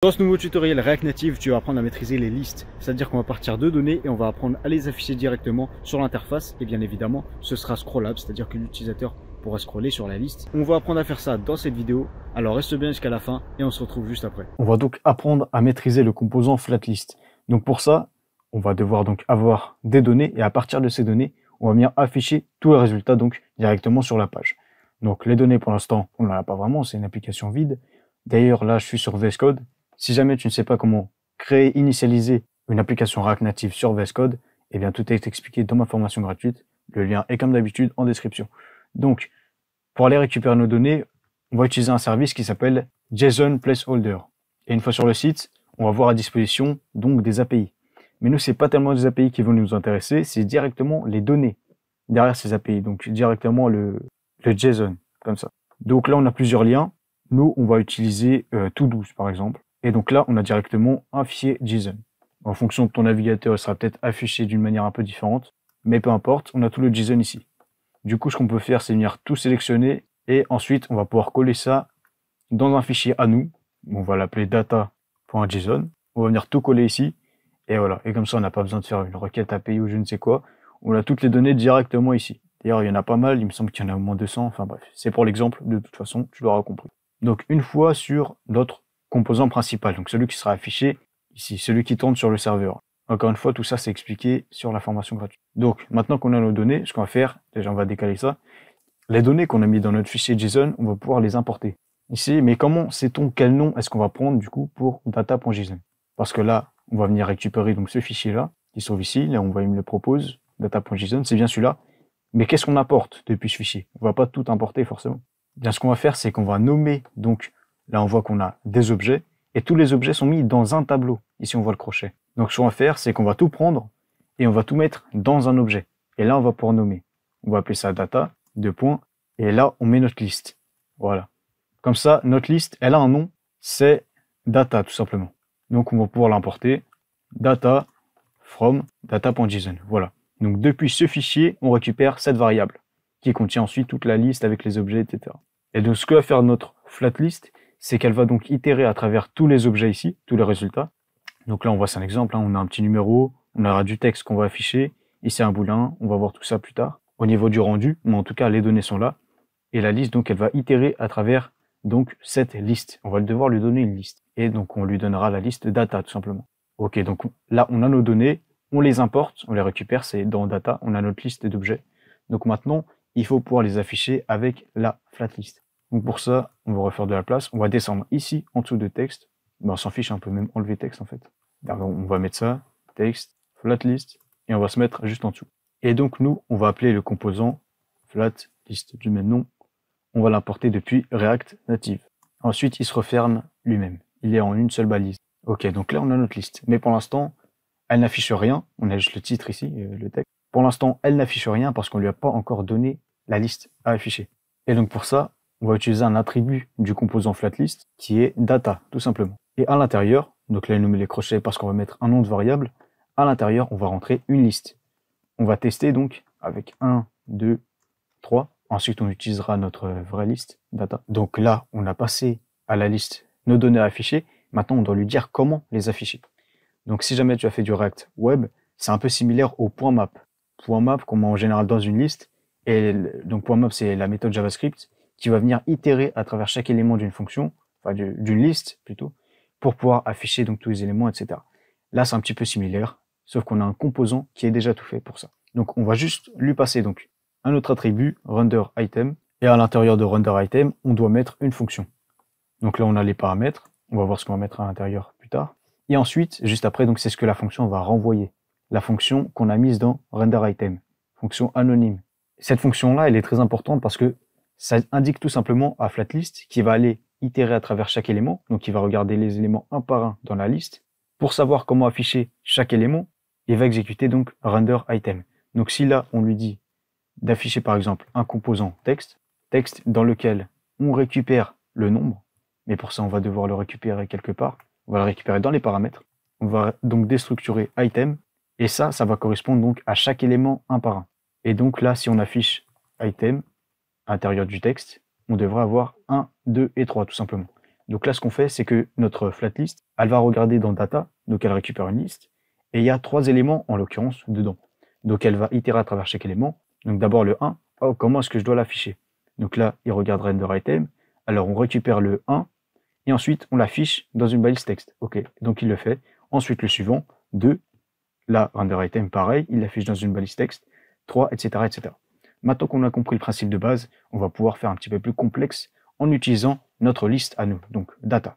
Dans ce nouveau tutoriel React Native, tu vas apprendre à maîtriser les listes, c'est-à-dire qu'on va partir de données et on va apprendre à les afficher directement sur l'interface et bien évidemment ce sera scrollable, c'est-à-dire que l'utilisateur pourra scroller sur la liste. On va apprendre à faire ça dans cette vidéo, alors reste bien jusqu'à la fin et on se retrouve juste après. On va donc apprendre à maîtriser le composant flatlist. Donc pour ça, on va devoir donc avoir des données et à partir de ces données, on va venir afficher tous les résultats donc directement sur la page. Donc les données pour l'instant, on n'en a pas vraiment, c'est une application vide. D'ailleurs là, je suis sur VS Code si jamais tu ne sais pas comment créer, initialiser une application React Native sur VS Code, eh bien tout est expliqué dans ma formation gratuite. Le lien est comme d'habitude en description. Donc, pour aller récupérer nos données, on va utiliser un service qui s'appelle JSON Placeholder. Et une fois sur le site, on va voir à disposition donc des API. Mais nous, c'est pas tellement des API qui vont nous intéresser, c'est directement les données derrière ces API. Donc directement le, JSON, comme ça. Donc là, on a plusieurs liens. Nous, on va utiliser euh, par exemple. Et donc là, on a directement un fichier JSON. En fonction de ton navigateur, il sera peut-être affiché d'une manière un peu différente, mais peu importe, on a tout le JSON ici. Du coup, ce qu'on peut faire, c'est venir tout sélectionner et ensuite, on va pouvoir coller ça dans un fichier à nous. On va l'appeler data.json. On va venir tout coller ici et voilà. Et comme ça, on n'a pas besoin de faire une requête API ou je ne sais quoi. On a toutes les données directement ici. D'ailleurs, il y en a pas mal. Il me semble qu'il y en a au moins 200. Enfin bref, c'est pour l'exemple. De toute façon, tu l'auras compris. Donc, une fois sur notre composant principal, donc celui qui sera affiché ici, celui qui tourne sur le serveur. Encore une fois, tout ça c'est expliqué sur la formation gratuite. Donc maintenant qu'on a nos données, ce qu'on va faire, déjà on va décaler ça, les données qu'on a mis dans notre fichier JSON, on va pouvoir les importer ici. Mais comment sait-on quel nom est-ce qu'on va prendre du coup pour data.json Parce que là, on va venir récupérer donc ce fichier-là, qui se ici, là on va, il me le propose, data.json, c'est bien celui-là. Mais qu'est-ce qu'on apporte depuis ce fichier On va pas tout importer forcément. Bien, ce qu'on va faire, c'est qu'on va nommer donc Là, on voit qu'on a des objets et tous les objets sont mis dans un tableau. Ici, on voit le crochet. Donc, ce qu'on va faire, c'est qu'on va tout prendre et on va tout mettre dans un objet. Et là, on va pouvoir nommer. On va appeler ça data, De points. Et là, on met notre liste. Voilà. Comme ça, notre liste, elle a un nom. C'est data, tout simplement. Donc, on va pouvoir l'importer. Data from data.json. Voilà. Donc, depuis ce fichier, on récupère cette variable qui contient ensuite toute la liste avec les objets, etc. Et donc, ce que va faire notre flat list, c'est qu'elle va donc itérer à travers tous les objets ici, tous les résultats. Donc là, on voit, c'est un exemple, hein. on a un petit numéro, on aura du texte qu'on va afficher, ici un boulin, on va voir tout ça plus tard. Au niveau du rendu, mais en tout cas, les données sont là, et la liste, donc, elle va itérer à travers donc cette liste. On va devoir lui donner une liste, et donc on lui donnera la liste data, tout simplement. Ok, donc là, on a nos données, on les importe, on les récupère, c'est dans data, on a notre liste d'objets. Donc maintenant, il faut pouvoir les afficher avec la flatlist. Donc pour ça, on va refaire de la place. On va descendre ici, en dessous de texte. Ben, on s'en fiche, on peut même enlever texte en fait. Ben, on va mettre ça, texte, flat list, et on va se mettre juste en dessous. Et donc nous, on va appeler le composant flat list du même nom. On va l'importer depuis React Native. Ensuite, il se referme lui-même. Il est en une seule balise. Ok, donc là on a notre liste. Mais pour l'instant, elle n'affiche rien. On a juste le titre ici, euh, le texte. Pour l'instant, elle n'affiche rien parce qu'on ne lui a pas encore donné la liste à afficher. Et donc pour ça, on va utiliser un attribut du composant flatlist qui est data, tout simplement. Et à l'intérieur, donc là, il nous met les crochets parce qu'on va mettre un nom de variable. À l'intérieur, on va rentrer une liste. On va tester donc avec 1, 2, 3. Ensuite, on utilisera notre vraie liste data. Donc là, on a passé à la liste nos données à afficher. Maintenant, on doit lui dire comment les afficher. Donc si jamais tu as fait du React Web, c'est un peu similaire au point map. Point map qu'on met en général dans une liste. Et donc point map, c'est la méthode JavaScript qui va venir itérer à travers chaque élément d'une fonction, enfin d'une liste plutôt, pour pouvoir afficher donc tous les éléments, etc. Là, c'est un petit peu similaire, sauf qu'on a un composant qui est déjà tout fait pour ça. Donc, on va juste lui passer donc un autre attribut, RenderItem, et à l'intérieur de render item, on doit mettre une fonction. Donc là, on a les paramètres, on va voir ce qu'on va mettre à l'intérieur plus tard. Et ensuite, juste après, donc c'est ce que la fonction va renvoyer. La fonction qu'on a mise dans RenderItem, fonction anonyme. Cette fonction-là, elle est très importante parce que ça indique tout simplement à Flatlist qui va aller itérer à travers chaque élément, donc il va regarder les éléments un par un dans la liste pour savoir comment afficher chaque élément et va exécuter donc render item. Donc si là on lui dit d'afficher par exemple un composant texte, texte dans lequel on récupère le nombre, mais pour ça on va devoir le récupérer quelque part, on va le récupérer dans les paramètres, on va donc déstructurer item et ça, ça va correspondre donc à chaque élément un par un. Et donc là, si on affiche item, Intérieur du texte, on devrait avoir 1, 2 et 3 tout simplement. Donc là, ce qu'on fait, c'est que notre flatlist, elle va regarder dans data, donc elle récupère une liste, et il y a trois éléments en l'occurrence dedans. Donc elle va itérer à travers chaque élément. Donc d'abord le 1, comment est-ce que je dois l'afficher Donc là, il regarde render item, alors on récupère le 1, et ensuite on l'affiche dans une balise texte. Ok, donc il le fait. Ensuite le suivant, 2, là render item pareil, il l'affiche dans une balise texte, 3, etc. etc. Maintenant qu'on a compris le principe de base, on va pouvoir faire un petit peu plus complexe en utilisant notre liste à nous, donc data.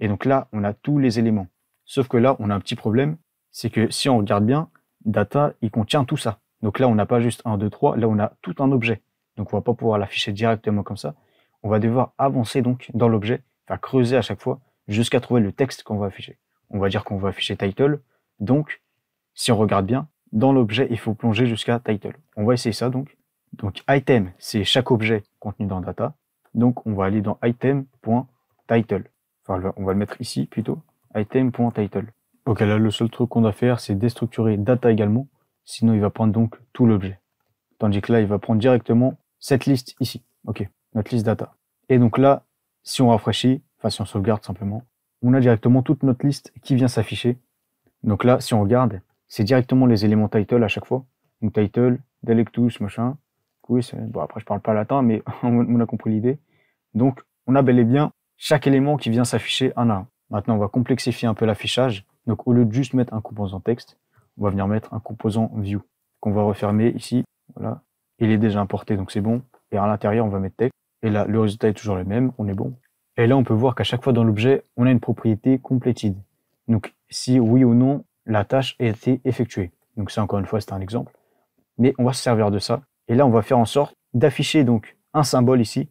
Et donc là, on a tous les éléments. Sauf que là, on a un petit problème, c'est que si on regarde bien, data, il contient tout ça. Donc là, on n'a pas juste 1, 2, 3, là, on a tout un objet. Donc on va pas pouvoir l'afficher directement comme ça. On va devoir avancer donc dans l'objet, enfin creuser à chaque fois, jusqu'à trouver le texte qu'on va afficher. On va dire qu'on va afficher title. Donc, si on regarde bien, dans l'objet, il faut plonger jusqu'à title. On va essayer ça donc. Donc item, c'est chaque objet contenu dans data. Donc on va aller dans item.title. Enfin, on va le mettre ici plutôt, item.title. Ok, là le seul truc qu'on doit faire, c'est déstructurer data également, sinon il va prendre donc tout l'objet. Tandis que là, il va prendre directement cette liste ici. Ok, notre liste data. Et donc là, si on rafraîchit, enfin si on sauvegarde simplement, on a directement toute notre liste qui vient s'afficher. Donc là, si on regarde, c'est directement les éléments title à chaque fois. Donc title, delectus, machin, oui, euh, bon, après, je parle pas latin, mais on a compris l'idée. Donc, on a bel et bien chaque élément qui vient s'afficher un à un. Maintenant, on va complexifier un peu l'affichage. Donc, au lieu de juste mettre un composant texte, on va venir mettre un composant view qu'on va refermer ici. Voilà. Il est déjà importé, donc c'est bon. Et à l'intérieur, on va mettre texte. Et là, le résultat est toujours le même. On est bon. Et là, on peut voir qu'à chaque fois dans l'objet, on a une propriété completed. Donc, si oui ou non, la tâche a été effectuée. Donc, ça, encore une fois, c'est un exemple. Mais on va se servir de ça et là, on va faire en sorte d'afficher donc un symbole ici,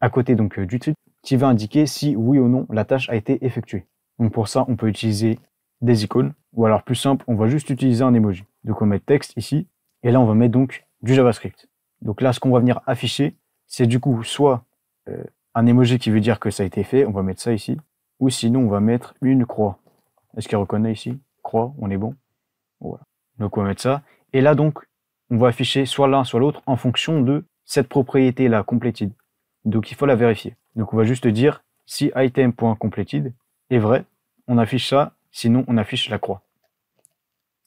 à côté donc euh, du titre, qui va indiquer si oui ou non la tâche a été effectuée. Donc pour ça, on peut utiliser des icônes, ou alors plus simple, on va juste utiliser un emoji. Donc on mettre texte ici, et là on va mettre donc du JavaScript. Donc là, ce qu'on va venir afficher, c'est du coup soit euh, un emoji qui veut dire que ça a été fait, on va mettre ça ici, ou sinon on va mettre une croix. Est-ce qu'il reconnaît ici Croix, on est bon. Voilà. Donc on va mettre ça. Et là donc, on va afficher soit l'un, soit l'autre en fonction de cette propriété-là, completed. Donc il faut la vérifier. Donc on va juste dire si item.completed est vrai, on affiche ça, sinon on affiche la croix.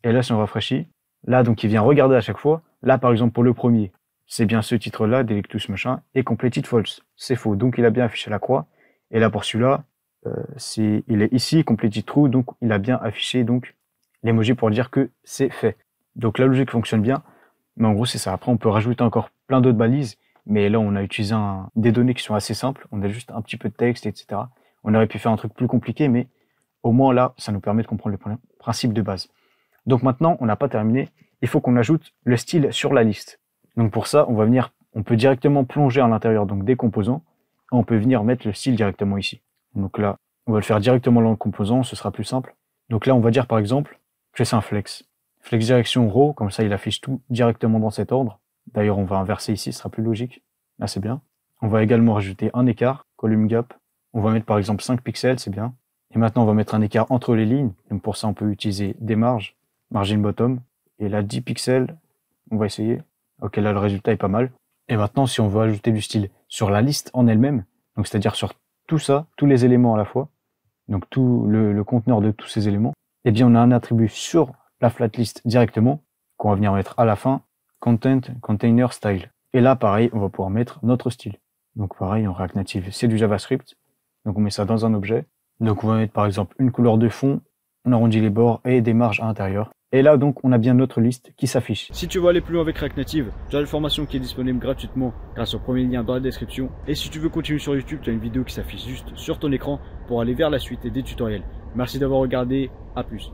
Et là, si on rafraîchit, là, donc il vient regarder à chaque fois. Là, par exemple, pour le premier, c'est bien ce titre-là, Delictus machin, et completed false. C'est faux, donc il a bien affiché la croix. Et là, pour celui-là, euh, il est ici, completed true, donc il a bien affiché donc l'emoji pour dire que c'est fait. Donc la logique fonctionne bien. Mais en gros, c'est ça. Après, on peut rajouter encore plein d'autres balises. Mais là, on a utilisé des données qui sont assez simples. On a juste un petit peu de texte, etc. On aurait pu faire un truc plus compliqué, mais au moins là, ça nous permet de comprendre le principe de base. Donc maintenant, on n'a pas terminé. Il faut qu'on ajoute le style sur la liste. Donc pour ça, on va venir, on peut directement plonger à l'intérieur donc des composants. on peut venir mettre le style directement ici. Donc là, on va le faire directement dans le composant, ce sera plus simple. Donc là, on va dire par exemple que c'est un flex flex direction row, comme ça il affiche tout directement dans cet ordre. D'ailleurs, on va inverser ici, ce sera plus logique. Là, ah, c'est bien. On va également rajouter un écart, column gap. On va mettre par exemple 5 pixels, c'est bien. Et maintenant, on va mettre un écart entre les lignes. Donc pour ça, on peut utiliser des marges, margin bottom. Et là, 10 pixels, on va essayer. Ok, là, le résultat est pas mal. Et maintenant, si on veut ajouter du style sur la liste en elle-même, donc c'est-à-dire sur tout ça, tous les éléments à la fois, donc tout le, le conteneur de tous ces éléments, eh bien, on a un attribut sur la flatlist directement, qu'on va venir mettre à la fin, content, container, style. Et là, pareil, on va pouvoir mettre notre style. Donc pareil, en React Native, c'est du JavaScript. Donc on met ça dans un objet. Donc on va mettre par exemple une couleur de fond, on arrondit les bords et des marges à l'intérieur. Et là donc on a bien notre liste qui s'affiche. Si tu veux aller plus loin avec React Native, tu as la formation qui est disponible gratuitement grâce au premier lien dans la description. Et si tu veux continuer sur YouTube, tu as une vidéo qui s'affiche juste sur ton écran pour aller vers la suite et des tutoriels. Merci d'avoir regardé, à plus.